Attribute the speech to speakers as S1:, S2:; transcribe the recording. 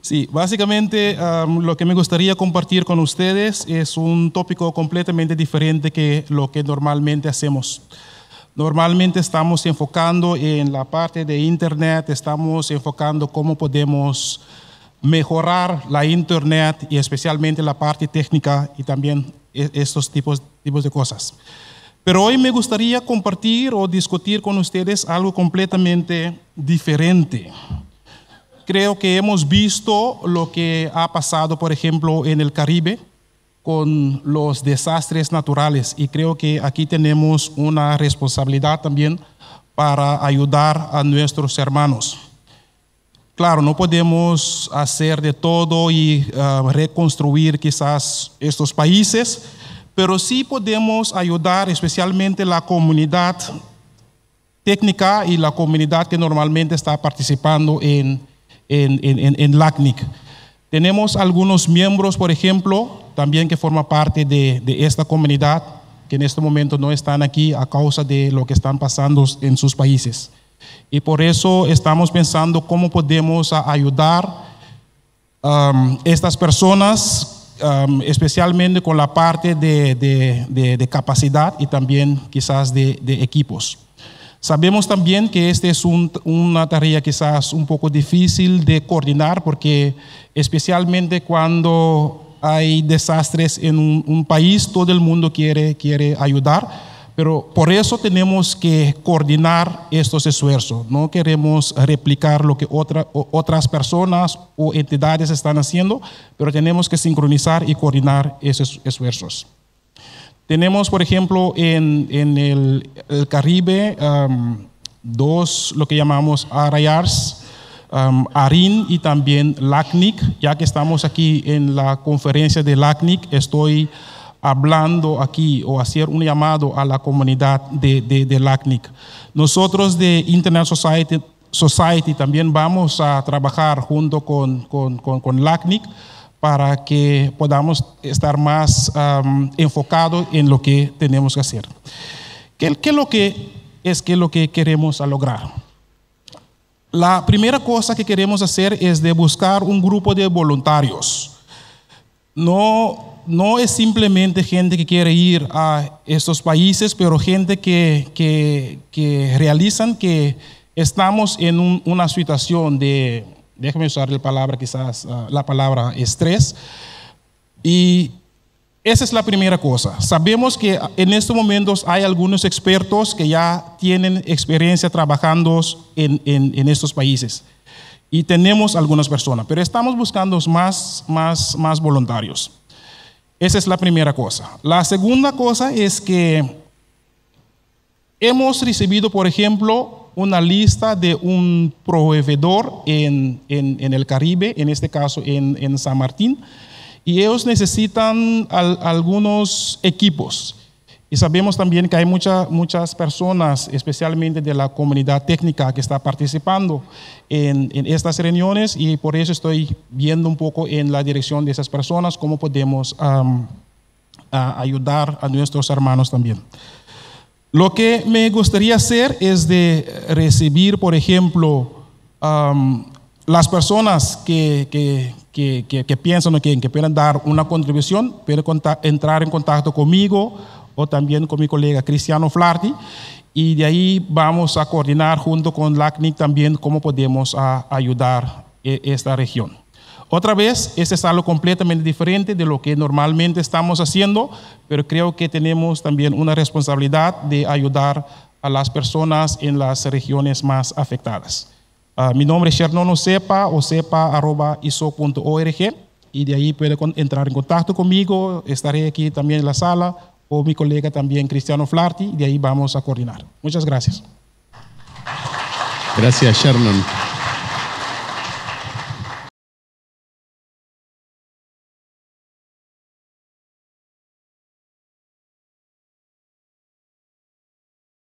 S1: Sí, básicamente lo que me gustaría compartir con ustedes es un tópico completamente diferente que lo que normalmente hacemos. Normalmente estamos enfocando en la parte de Internet, estamos enfocando cómo podemos mejorar la Internet y especialmente la parte técnica y también e, estos tipos, tipos de cosas. Pero hoy me gustaría compartir o discutir con ustedes algo completamente diferente creo que hemos visto lo que ha pasado, por ejemplo, en el Caribe con los desastres naturales y creo que aquí tenemos una responsabilidad también para ayudar a nuestros hermanos. Claro, no podemos hacer de todo y ah, reconstruir quizás estos países, pero sí podemos ayudar especialmente la comunidad técnica y la comunidad que normalmente está participando en en, en, en LACNIC. Tenemos algunos miembros, por ejemplo, también que forman parte de, de, esta comunidad, que en este momento no están aquí a causa de lo que están pasando en sus países. Y por eso estamos pensando cómo podemos ayudar a um, estas personas, um, especialmente con la parte de, de, de, capacidad y también quizás de equipos. Sabemos también que esta es una tarea quizás un poco difícil de coordinar porque especialmente cuando hay desastres en un, país, todo el mundo quiere, ayudar, pero por eso tenemos que coordinar estos esfuerzos. No queremos replicar lo que otras personas o entidades están haciendo, pero tenemos que sincronizar y coordinar esos esfuerzos. Tenemos, por ejemplo, en, el, Caribe um, dos, lo que llamamos ARIARS, um, ARIN y también LACNIC. Ya que estamos aquí en la conferencia de LACNIC, estoy hablando aquí o hacer un llamado a la comunidad de, LACNIC. Nosotros de Internet Society, Society, también vamos a trabajar junto con, con, con, con LACNIC para que podamos estar más enfocados en lo que tenemos que hacer. ¿Qué, es lo que es lo que queremos lograr? La primera cosa que queremos hacer es de buscar un grupo de voluntarios. No, no es simplemente gente que quiere ir a estos países, pero gente que, que, que realizan que estamos en una situación de déjame usar la palabra quizás, ah, la palabra estrés. Y esa es la primera cosa. Sabemos que en estos momentos hay algunos expertos que ya tienen experiencia trabajando en, en estos países. Y tenemos algunas personas, pero estamos buscando más, más, más voluntarios. Esa es la primera cosa. La segunda cosa es que hemos recibido, por ejemplo, una lista de un proveedor en, el Caribe, en este caso en, San Martín, y ellos necesitan algunos equipos. Y sabemos también que hay muchas personas, especialmente de la comunidad técnica, que está participando en, estas reuniones y por eso estoy viendo un poco en la dirección de esas personas cómo podemos ayudar a nuestros hermanos también. Lo que me gustaría hacer es de recibir, por ejemplo, um, las personas que, piensan o que, pueden dar una contribución, pueden entrar en contacto conmigo o también con mi colega Cristiano Flarti y de ahí vamos a coordinar junto con LACNIC también cómo podemos ah, ayudar eh, esta región. Otra vez, este es algo completamente diferente de lo que normalmente estamos haciendo, pero creo que tenemos también una responsabilidad de ayudar a las personas en las regiones más afectadas. Ah, mi nombre es Chernono Sepa o sepa.iso.org y de ahí puede entrar en contacto conmigo. Estaré aquí también en la sala o mi colega también Cristiano Flarti y de ahí vamos a coordinar. Muchas gracias. Gracias, Shernon.